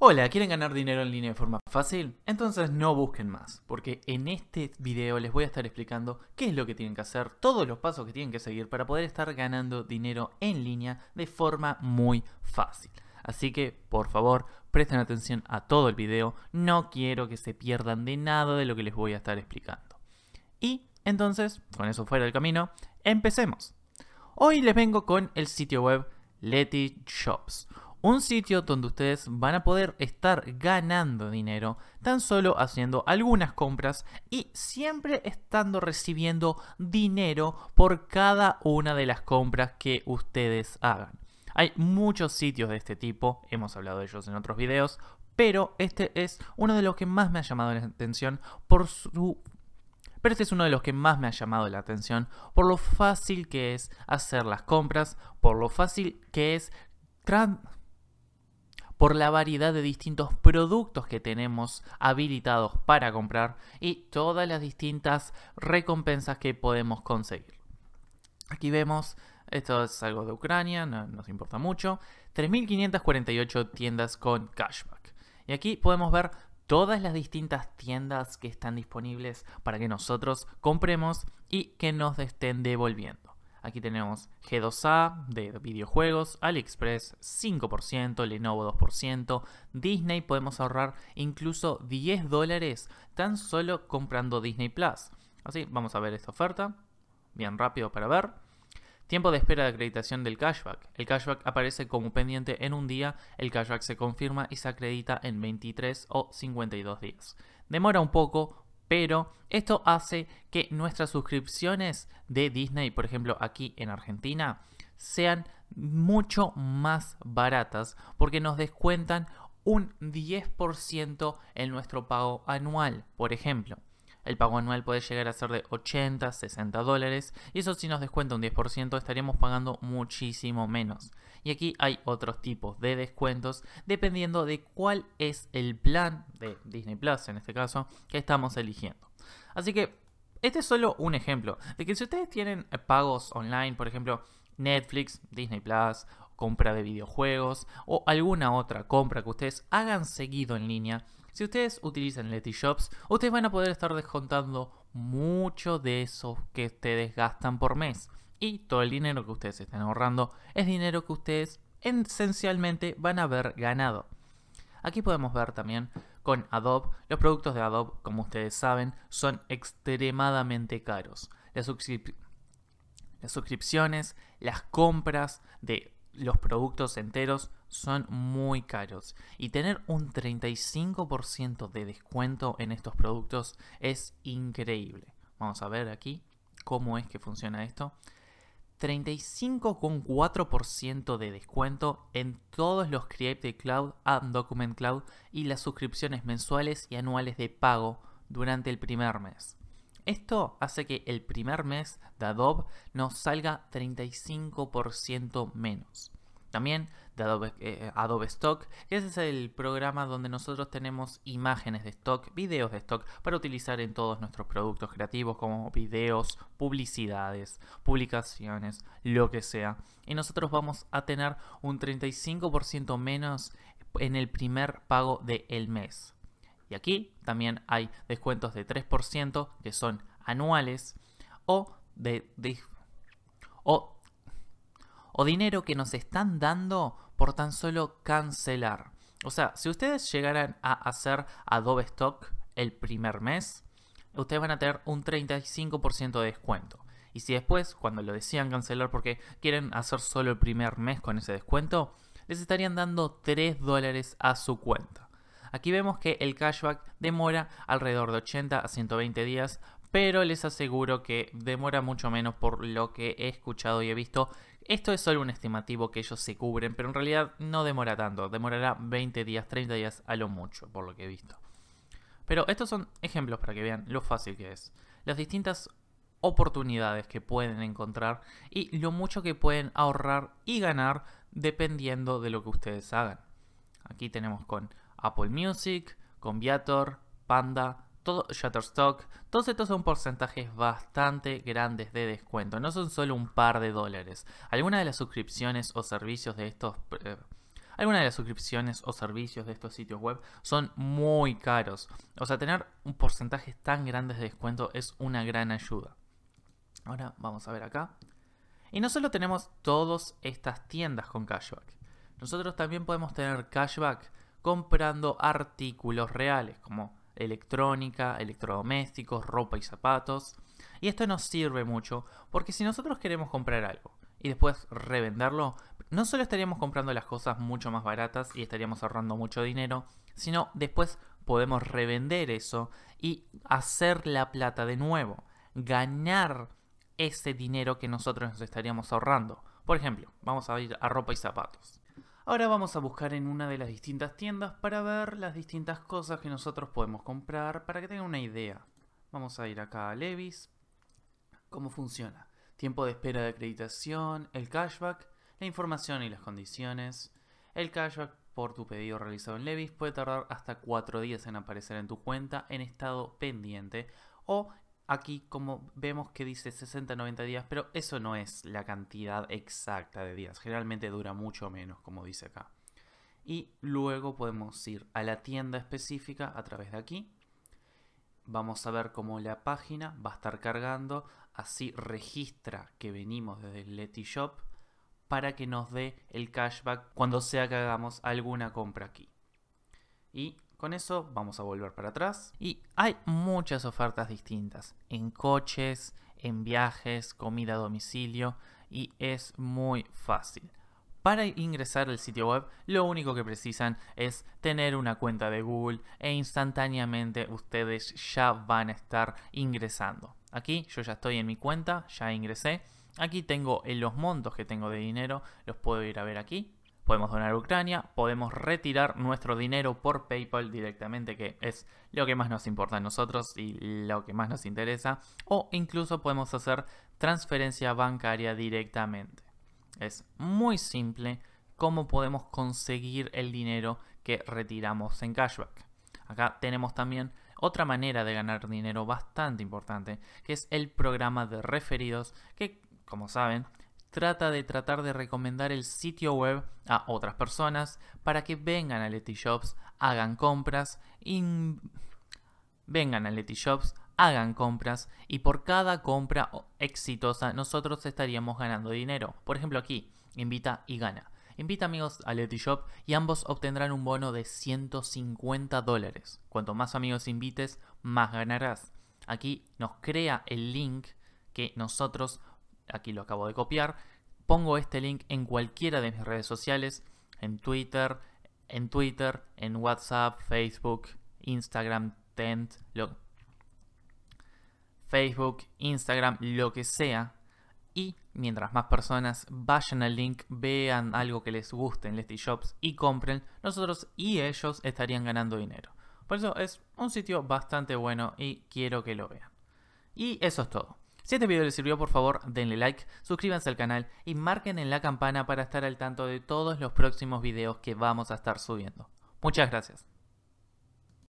Hola, ¿quieren ganar dinero en línea de forma fácil? Entonces no busquen más, porque en este video les voy a estar explicando qué es lo que tienen que hacer, todos los pasos que tienen que seguir para poder estar ganando dinero en línea de forma muy fácil. Así que, por favor, presten atención a todo el video, no quiero que se pierdan de nada de lo que les voy a estar explicando. Y entonces, con eso fuera del camino, empecemos. Hoy les vengo con el sitio web Leti Shops un sitio donde ustedes van a poder estar ganando dinero tan solo haciendo algunas compras y siempre estando recibiendo dinero por cada una de las compras que ustedes hagan. Hay muchos sitios de este tipo, hemos hablado de ellos en otros videos, pero este es uno de los que más me ha llamado la atención por su pero este es uno de los que más me ha llamado la atención por lo fácil que es hacer las compras, por lo fácil que es por la variedad de distintos productos que tenemos habilitados para comprar y todas las distintas recompensas que podemos conseguir. Aquí vemos, esto es algo de Ucrania, no nos importa mucho, 3.548 tiendas con cashback. Y aquí podemos ver todas las distintas tiendas que están disponibles para que nosotros compremos y que nos estén devolviendo. Aquí tenemos G2A de videojuegos, AliExpress 5%, Lenovo 2%, Disney podemos ahorrar incluso 10 dólares tan solo comprando Disney Plus. Así, vamos a ver esta oferta, bien rápido para ver. Tiempo de espera de acreditación del cashback. El cashback aparece como pendiente en un día, el cashback se confirma y se acredita en 23 o 52 días. Demora un poco, pero esto hace que nuestras suscripciones de Disney, por ejemplo aquí en Argentina, sean mucho más baratas porque nos descuentan un 10% en nuestro pago anual, por ejemplo. El pago anual puede llegar a ser de 80, 60 dólares y eso si nos descuenta un 10% estaríamos pagando muchísimo menos. Y aquí hay otros tipos de descuentos dependiendo de cuál es el plan de Disney Plus en este caso que estamos eligiendo. Así que este es solo un ejemplo de que si ustedes tienen pagos online, por ejemplo Netflix, Disney Plus compra de videojuegos o alguna otra compra que ustedes hagan seguido en línea, si ustedes utilizan Leti Shops, ustedes van a poder estar descontando mucho de esos que ustedes gastan por mes. Y todo el dinero que ustedes están ahorrando es dinero que ustedes esencialmente van a haber ganado. Aquí podemos ver también con Adobe, los productos de Adobe, como ustedes saben, son extremadamente caros. las suscripciones, las compras de los productos enteros son muy caros y tener un 35% de descuento en estos productos es increíble. Vamos a ver aquí cómo es que funciona esto. 35,4% de descuento en todos los Creative Cloud, Document Cloud y las suscripciones mensuales y anuales de pago durante el primer mes. Esto hace que el primer mes de Adobe nos salga 35% menos. También de Adobe, eh, Stock, ese es el programa donde nosotros tenemos imágenes de stock, videos de stock para utilizar en todos nuestros productos creativos como videos, publicidades, publicaciones, lo que sea. Y nosotros vamos a tener un 35% menos en el primer pago del mes. Y aquí también hay descuentos de 3% que son anuales o de, o, dinero que nos están dando por tan solo cancelar. O sea, si ustedes llegaran a hacer Adobe Stock el primer mes, ustedes van a tener un 35% de descuento. Y si después, cuando lo decían cancelar porque quieren hacer solo el primer mes con ese descuento, les estarían dando 3 dólares a su cuenta. Aquí vemos que el cashback demora alrededor de 80 a 120 días, pero les aseguro que demora mucho menos por lo que he escuchado y he visto. Esto es solo un estimativo que ellos se cubren, pero en realidad no demora tanto, demorará 20 días, 30 días a lo mucho, por lo que he visto. Pero estos son ejemplos para que vean lo fácil que es. Las distintas oportunidades que pueden encontrar y lo mucho que pueden ahorrar y ganar dependiendo de lo que ustedes hagan. Aquí tenemos con Apple Music, Conviator, Panda, todo, Shutterstock, todos estos son porcentajes bastante grandes de descuento, no son solo un par de dólares. Algunas de las suscripciones o servicios de estos... Eh, algunas de las suscripciones o servicios de estos sitios web son muy caros. O sea, tener un porcentaje tan grande de descuento es una gran ayuda. Ahora vamos a ver acá. Y no solo tenemos todas estas tiendas con cashback. Nosotros también podemos tener cashback comprando artículos reales como electrónica, electrodomésticos, ropa y zapatos. Y esto nos sirve mucho porque si nosotros queremos comprar algo y después revenderlo, no solo estaríamos comprando las cosas mucho más baratas y estaríamos ahorrando mucho dinero, sino después podemos revender eso y hacer la plata de nuevo, ganar ese dinero que nosotros nos estaríamos ahorrando. Por ejemplo, vamos a ir a ropa y zapatos. Ahora vamos a buscar en una de las distintas tiendas para ver las distintas cosas que nosotros podemos comprar para que tengan una idea. Vamos a ir acá a Levis. ¿Cómo funciona? Tiempo de espera de acreditación, el cashback, la información y las condiciones. El cashback por tu pedido realizado en Levis puede tardar hasta 4 días en aparecer en tu cuenta en estado pendiente o Aquí como vemos que dice 60-90 días, pero eso no es la cantidad exacta de días. Generalmente dura mucho menos, como dice acá. Y luego podemos ir a la tienda específica a través de aquí. Vamos a ver cómo la página va a estar cargando. Así registra que venimos desde el Shop para que nos dé el cashback cuando sea que hagamos alguna compra aquí. Y con eso vamos a volver para atrás. Y hay muchas ofertas distintas en coches, en viajes, comida a domicilio y es muy fácil. Para ingresar al sitio web lo único que precisan es tener una cuenta de Google e instantáneamente ustedes ya van a estar ingresando. Aquí yo ya estoy en mi cuenta, ya ingresé. Aquí tengo los montos que tengo de dinero, los puedo ir a ver aquí podemos donar a Ucrania, podemos retirar nuestro dinero por PayPal directamente, que es lo que más nos importa a nosotros y lo que más nos interesa, o incluso podemos hacer transferencia bancaria directamente. Es muy simple cómo podemos conseguir el dinero que retiramos en cashback. Acá tenemos también otra manera de ganar dinero bastante importante, que es el programa de referidos, que como saben, trata de tratar de recomendar el sitio web a otras personas para que vengan a letty Shops, hagan compras, vengan a hagan compras y por cada compra exitosa nosotros estaríamos ganando dinero. Por ejemplo aquí, invita y gana. Invita amigos a letty Shop y ambos obtendrán un bono de 150 dólares. Cuanto más amigos invites, más ganarás. Aquí nos crea el link que nosotros aquí lo acabo de copiar, pongo este link en cualquiera de mis redes sociales, en Twitter, en Twitter, en WhatsApp, Facebook, Instagram, Tent, Facebook, Instagram, lo que sea. Y mientras más personas vayan al link, vean algo que les guste en Lesti Shops y compren, nosotros y ellos estarían ganando dinero. Por eso es un sitio bastante bueno y quiero que lo vean. Y eso es todo. Si este video les sirvió, por favor, denle like, suscríbanse al canal y marquen en la campana para estar al tanto de todos los próximos videos que vamos a estar subiendo. Muchas gracias.